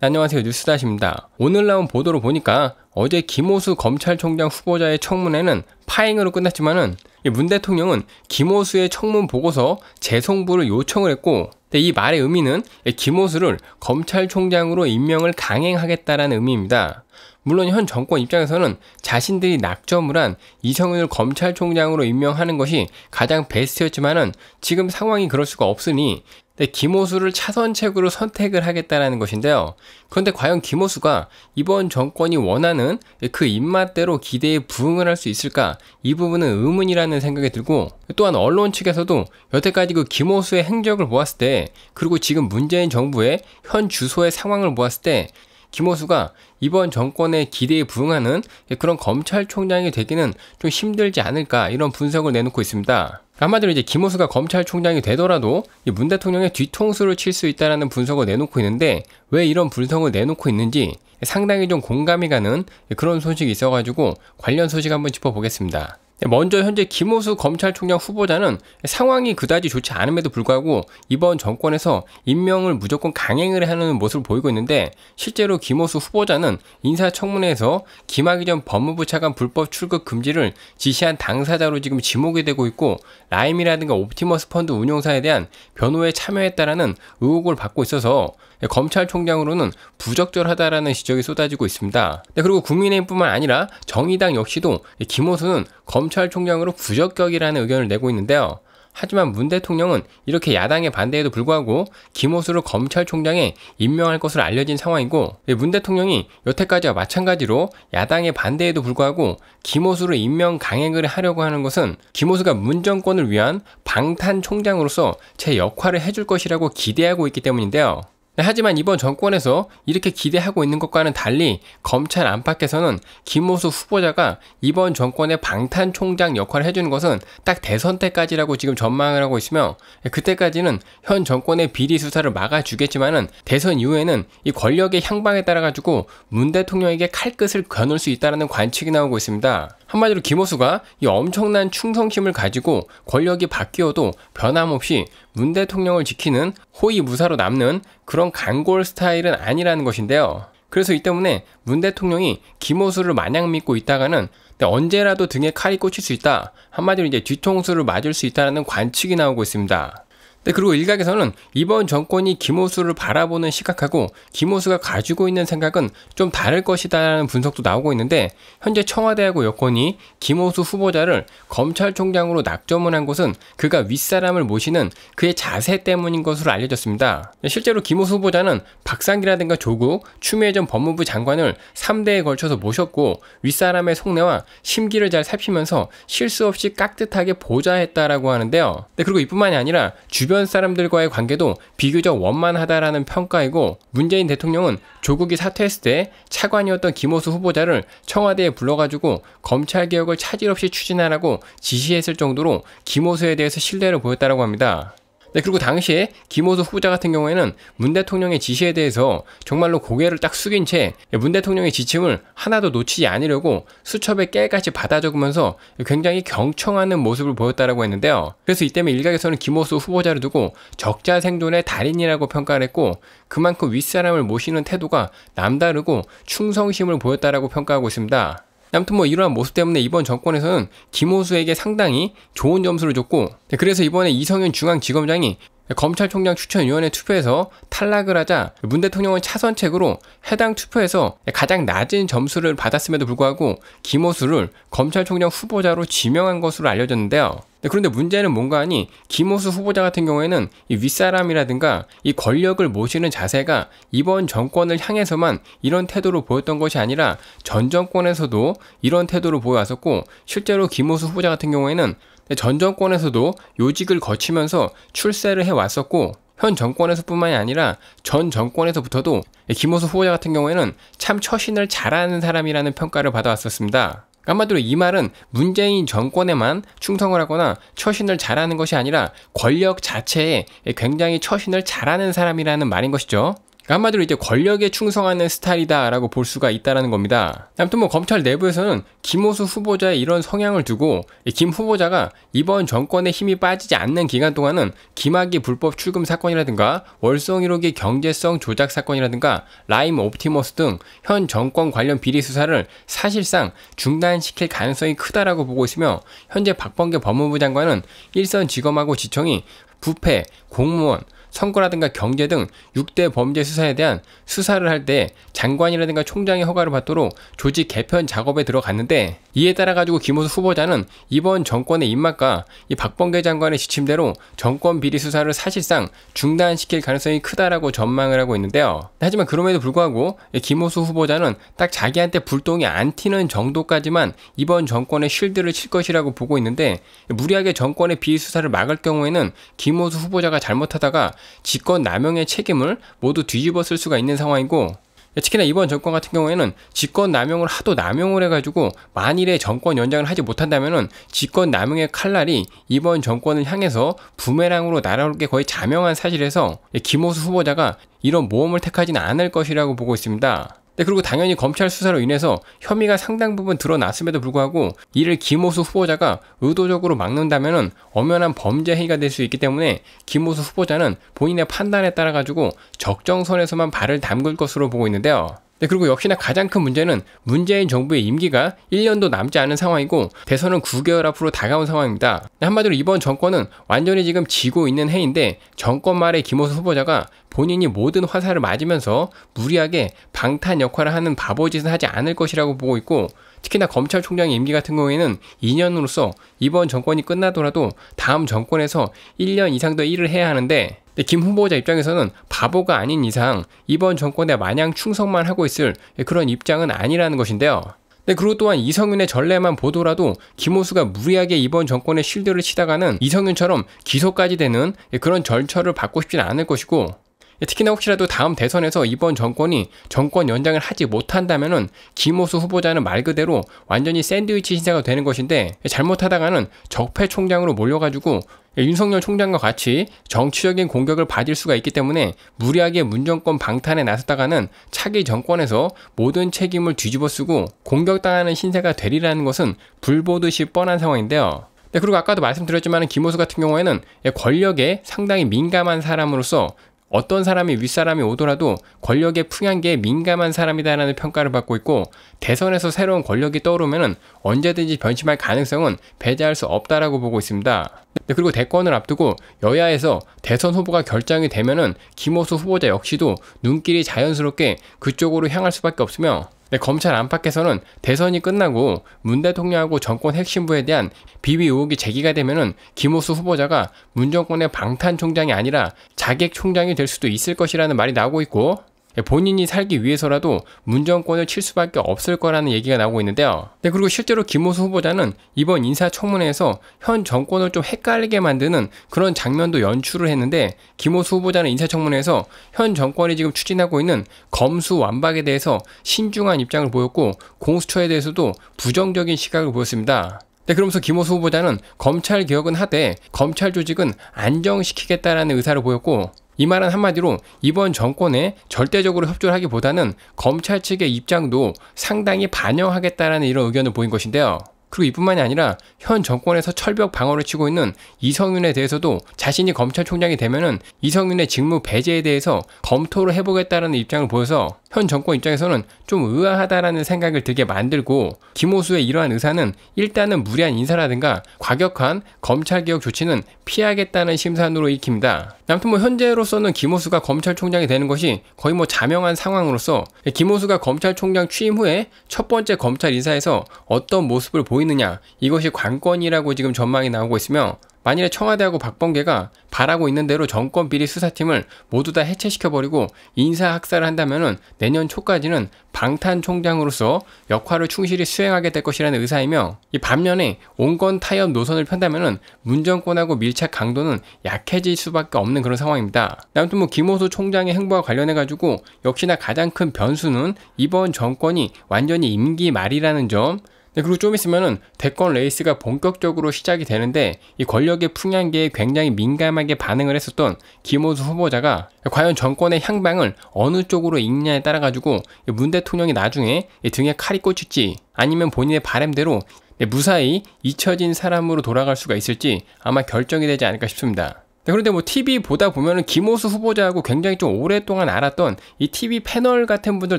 네, 안녕하세요 뉴스다십니다 오늘 나온 보도로 보니까 어제 김호수 검찰총장 후보자의 청문회는 파행으로 끝났지만은 문 대통령은 김호수의 청문 보고서 재송부를 요청을 했고 네, 이 말의 의미는 김호수를 검찰총장으로 임명을 강행하겠다라는 의미입니다. 물론 현 정권 입장에서는 자신들이 낙점을 한 이성윤을 검찰총장으로 임명하는 것이 가장 베스트였지만은 지금 상황이 그럴 수가 없으니 근데 네, 기수를 차선책으로 선택을 하겠다라는 것인데요. 그런데 과연 김호수가 이번 정권이 원하는 그 입맛대로 기대에 부응을 할 수 있을까? 이 부분은 의문이라는 생각이 들고 또한 언론 측에서도 여태까지 그 기모수의 행적을 보았을 때 그리고 지금 문재인 정부의 현 주소의 상황을 보았을 때 김호수가 이번 정권의 기대에 부응하는 그런 검찰총장이 되기는 좀 힘들지 않을까 이런 분석을 내놓고 있습니다. 한마디로 이제 김호수가 검찰총장이 되더라도 문 대통령의 뒤통수를 칠 수 있다라는 분석을 내놓고 있는데 왜 이런 분석을 내놓고 있는지 상당히 좀 공감이 가는 그런 소식이 있어가지고 관련 소식 한번 짚어보겠습니다. 먼저 현재 김호수 검찰총장 후보자는 상황이 그다지 좋지 않음에도 불구하고 이번 정권에서 임명을 무조건 강행을 하는 모습을 보이고 있는데 실제로 김호수 후보자는 인사청문회에서 김학의 전 법무부 차관 불법 출국 금지를 지시한 당사자로 지금 지목이 되고 있고 라임이라든가 옵티머스 펀드 운용사에 대한 변호에 참여했다라는 의혹을 받고 있어서 예, 검찰총장으로는 부적절하다라는 지적이 쏟아지고 있습니다. 네, 그리고 국민의힘뿐만 아니라 정의당 역시도 김호수는 검찰총장으로 부적격이라는 의견을 내고 있는데요. 하지만 문 대통령은 이렇게 야당의 반대에도 불구하고 김호수를 검찰총장에 임명할 것으로 알려진 상황이고 예, 문 대통령이 여태까지와 마찬가지로 야당의 반대에도 불구하고 김호수를 임명 강행을 하려고 하는 것은 김호수가 문 정권을 위한 방탄 총장으로서 제 역할을 해줄 것이라고 기대하고 있기 때문인데요. 하지만 이번 정권에서 이렇게 기대하고 있는 것과는 달리 검찰 안팎에서는 김호수 후보자가 이번 정권의 방탄총장 역할을 해주는 것은 딱 대선 때까지라고 지금 전망을 하고 있으며 그때까지는 현 정권의 비리 수사를 막아주겠지만은 대선 이후에는 이 권력의 향방에 따라 가지고 문 대통령에게 칼끝을 겨눌 수있다는 관측이 나오고 있습니다. 한마디로 김호수가 이 엄청난 충성심을 가지고 권력이 바뀌어도 변함없이 문 대통령을 지키는 호위무사로 남는 그런 간골 스타일은 아니라는 것인데요. 그래서 이 때문에 문 대통령이 김호수를 마냥 믿고 있다가는 네, 언제라도 등에 칼이 꽂힐 수 있다. 한마디로 이제 뒤통수를 맞을 수 있다라는 관측이 나오고 있습니다. 네, 그리고 일각에서는 이번 정권이 김호수를 바라보는 시각하고 김호수가 가지고 있는 생각은 좀 다를 것이다라는 분석도 나오고 있는데 현재 청와대하고 여권이 김호수 후보자를 검찰총장으로 낙점을 한 것은 그가 윗사람을 모시는 그의 자세 때문인 것으로 알려졌습니다. 네, 실제로 김호수 후보자는 박상기라든가 조국, 추미애 전 법무부 장관을 3대에 걸쳐서 모셨고 윗사람의 속내와 심기를 잘 살피면서 실수 없이 깍듯하게 보좌했다라고 하는데요. 네, 그리고 이뿐만이 아니라 주 주변 사람들과의 관계도 비교적 원만하다라는 평가이고 문재인 대통령은 조국이 사퇴했을 때 차관이었던 김호수 후보자를 청와대에 불러가지고 검찰 개혁을 차질 없이 추진하라고 지시했을 정도로 김호수에 대해서 신뢰를 보였다고 합니다. 네, 그리고 당시에 김호수 후보자 같은 경우에는 문 대통령의 지시에 대해서 정말로 고개를 딱 숙인 채 문 대통령의 지침을 하나도 놓치지 않으려고 수첩에 깨같이 받아 적으면서 굉장히 경청하는 모습을 보였다라고 했는데요. 그래서 이 때문에 일각에서는 김호수 후보자를 두고 적자 생존의 달인이라고 평가를 했고 그만큼 윗사람을 모시는 태도가 남다르고 충성심을 보였다라고 평가하고 있습니다. 아무튼 뭐 이러한 모습 때문에 이번 정권에서는 김호수에게 상당히 좋은 점수를 줬고 네, 그래서 이번에 이성윤 중앙지검장이 검찰총장 추천위원회 투표에서 탈락을 하자 문 대통령은 차선책으로 해당 투표에서 가장 낮은 점수를 받았음에도 불구하고 김호수를 검찰총장 후보자로 지명한 것으로 알려졌는데요. 네, 그런데 문제는 뭔가 하니 김호수 후보자 같은 경우에는 이 윗사람이라든가 이 권력을 모시는 자세가 이번 정권을 향해서만 이런 태도로 보였던 것이 아니라 전 정권에서도 이런 태도로 보여왔었고 실제로 김호수 후보자 같은 경우에는 네, 전 정권에서도 요직을 거치면서 출세를 해왔었고 현 정권에서뿐만이 아니라 전 정권에서부터도 네, 김호수 후보자 같은 경우에는 참 처신을 잘하는 사람이라는 평가를 받아왔었습니다. 한마디로 이 말은 문재인 정권에만 충성을 하거나 처신을 잘하는 것이 아니라 권력 자체에 굉장히 처신을 잘하는 사람이라는 말인 것이죠. 그러니까 한마디로 이제 권력에 충성하는 스타일이다라고 볼 수가 있다라는 겁니다. 아무튼 뭐 검찰 내부에서는 김호수 후보자의 이런 성향을 두고 김 후보자가 이번 정권에 힘이 빠지지 않는 기간 동안은 김학의 불법 출금 사건이라든가 월성일호기 경제성 조작 사건이라든가 라임 옵티머스 등 현 정권 관련 비리 수사를 사실상 중단시킬 가능성이 크다라고 보고 있으며 현재 박범계 법무부 장관은 일선 지검하고 지청이 부패, 공무원, 선거라든가 경제 등 6대 범죄 수사에 대한 수사를 할 때 장관이라든가 총장의 허가를 받도록 조직 개편 작업에 들어갔는데 이에 따라 가지고 김호수 후보자는 이번 정권의 입맛과 이 박범계 장관의 지침대로 정권 비리 수사를 사실상 중단시킬 가능성이 크다라고 전망을 하고 있는데요. 하지만 그럼에도 불구하고 김호수 후보자는 딱 자기한테 불똥이 안 튀는 정도까지만 이번 정권의 쉴드를 칠 것이라고 보고 있는데 무리하게 정권의 비리 수사를 막을 경우에는 김호수 후보자가 잘못하다가 직권 남용의 책임을 모두 뒤집어 쓸 수가 있는 상황이고 특히나 이번 정권 같은 경우에는 직권 남용을 하도 남용을 해가지고 만일에 정권 연장을 하지 못한다면은 직권 남용의 칼날이 이번 정권을 향해서 부메랑으로 날아올 게 거의 자명한 사실에서 김호수 후보자가 이런 모험을 택하지는 않을 것이라고 보고 있습니다. 네, 그리고 당연히 검찰 수사로 인해서 혐의가 상당 부분 드러났음에도 불구하고 이를 김호수 후보자가 의도적으로 막는다면 엄연한 범죄 행위가 될 수 있기 때문에 김호수 후보자는 본인의 판단에 따라 가지고 적정선에서만 발을 담글 것으로 보고 있는데요. 네, 그리고 역시나 가장 큰 문제는 문재인 정부의 임기가 1년도 남지 않은 상황이고 대선은 9개월 앞으로 다가온 상황입니다. 네, 한마디로 이번 정권은 완전히 지금 지고 있는 해인데 정권 말에 김호수 후보자가 본인이 모든 화살을 맞으면서 무리하게 방탄 역할을 하는 바보짓은 하지 않을 것이라고 보고 있고 특히나 검찰총장 임기 같은 경우에는 2년으로서 이번 정권이 끝나더라도 다음 정권에서 1년 이상 더 일을 해야 하는데 김 후보자 입장에서는 바보가 아닌 이상 이번 정권에 마냥 충성만 하고 있을 그런 입장은 아니라는 것인데요. 네, 그리고 또한 이성윤의 전례만 보더라도 김호수가 무리하게 이번 정권의 실드를 치다가는 이성윤처럼 기소까지 되는 그런 절차를 받고 싶진 않을 것이고 예, 특히나 혹시라도 다음 대선에서 이번 정권이 정권 연장을 하지 못한다면은 김호수 후보자는 말 그대로 완전히 샌드위치 신세가 되는 것인데 예, 잘못하다가는 적폐 총장으로 몰려가지고 예, 윤석열 총장과 같이 정치적인 공격을 받을 수가 있기 때문에 무리하게 문정권 방탄에 나섰다가는 차기 정권에서 모든 책임을 뒤집어쓰고 공격당하는 신세가 되리라는 것은 불보듯이 뻔한 상황인데요. 네, 그리고 아까도 말씀드렸지만 김호수 같은 경우에는 권력에 상당히 민감한 사람으로서 어떤 사람이 윗사람이 오더라도 권력의 풍향계에 민감한 사람이다라는 평가를 받고 있고 대선에서 새로운 권력이 떠오르면 언제든지 변심할 가능성은 배제할 수 없다라고 보고 있습니다. 네, 그리고 대권을 앞두고 여야에서 대선 후보가 결정이 되면 김호수 후보자 역시도 눈길이 자연스럽게 그쪽으로 향할 수밖에 없으며 근 네, 검찰 안팎에서는 대선이 끝나고 문 대통령하고 정권 핵심부에 대한 비위 의혹이 제기가 되면은 김호수 후보자가 문 정권의 방탄 총장이 아니라 자객 총장이 될 수도 있을 것이라는 말이 나오고 있고 예, 본인이 살기 위해서라도 문정권을 칠 수밖에 없을 거라는 얘기가 나오고 있는데요. 네, 그리고 실제로 김호수 후보자는 이번 인사청문회에서 현 정권을 좀 헷갈리게 만드는 그런 장면도 연출을 했는데 김호수 후보자는 인사청문회에서 현 정권이 지금 추진하고 있는 검수 완박에 대해서 신중한 입장을 보였고 공수처에 대해서도 부정적인 시각을 보였습니다. 네, 그러면서 김호수 후보자는 검찰 개혁은 하되 검찰 조직은 안정시키겠다라는 의사를 보였고 이 말은 한마디로 이번 정권에 절대적으로 협조를 하기보다는 검찰 측의 입장도 상당히 반영하겠다라는 이런 의견을 보인 것인데요. 그리고 이뿐만이 아니라 현 정권에서 철벽 방어를 치고 있는 이성윤에 대해서도 자신이 검찰총장이 되면은 이성윤의 직무 배제에 대해서 검토를 해보겠다는 입장을 보여서 현 정권 입장에서는 좀 의아하다라는 생각을 들게 만들고 김호수의 이러한 의사는 일단은 무리한 인사라든가 과격한 검찰개혁 조치는 피하겠다는 심산으로 읽힙니다 아무튼 뭐 현재로서는 김호수가 검찰총장이 되는 것이 거의 뭐 자명한 상황으로서 김호수가 검찰총장 취임 후에 첫 번째 검찰 인사에서 어떤 모습을 보이느냐 이것이 관건이라고 지금 전망이 나오고 있으며 만일에 청와대하고 박범계가 바라고 있는 대로 정권 비리 수사팀을 모두 다 해체시켜버리고 인사학살을 한다면 내년 초까지는 방탄총장으로서 역할을 충실히 수행하게 될 것이라는 의사이며 이 반면에 온건 타협 노선을 편다면 문정권하고 밀착 강도는 약해질 수밖에 없는 그런 상황입니다. 아무튼 뭐 김호수 총장의 행보와 관련해가지고 역시나 가장 큰 변수는 이번 정권이 완전히 임기 말이라는 점 네, 그리고 좀 있으면은 대권 레이스가 본격적으로 시작이 되는데 이 권력의 풍향계에 굉장히 민감하게 반응을 했었던 김호수 후보자가 과연 정권의 향방을 어느 쪽으로 읽냐에 따라 가지고 문 대통령이 나중에 등에 칼이 꽂힐지 아니면 본인의 바램대로 네, 무사히 잊혀진 사람으로 돌아갈 수가 있을지 아마 결정이 되지 않을까 싶습니다. 네, 그런데 뭐 TV 보다 보면은 김호수 후보자하고 굉장히 좀 오랫동안 알았던 이 TV 패널 같은 분들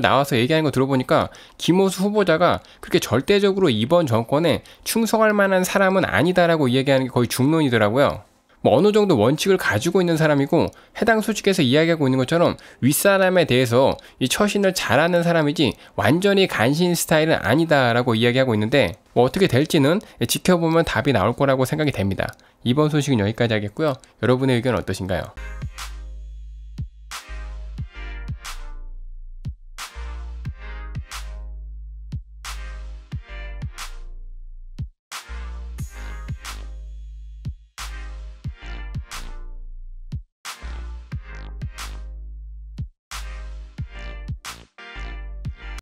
나와서 얘기하는 거 들어보니까 김호수 후보자가 그렇게 절대적으로 이번 정권에 충성할 만한 사람은 아니다라고 얘기하는게 거의 중론이더라고요. 뭐 어느 정도 원칙을 가지고 있는 사람이고 해당 소식에서 이야기하고 있는 것처럼 윗사람에 대해서 이 처신을 잘하는 사람이지 완전히 간신 스타일은 아니다라고 이야기하고 있는데 뭐 어떻게 될지는 지켜보면 답이 나올 거라고 생각이 됩니다. 이번 소식은 여기까지 하겠고요. 여러분의 의견 어떠신가요?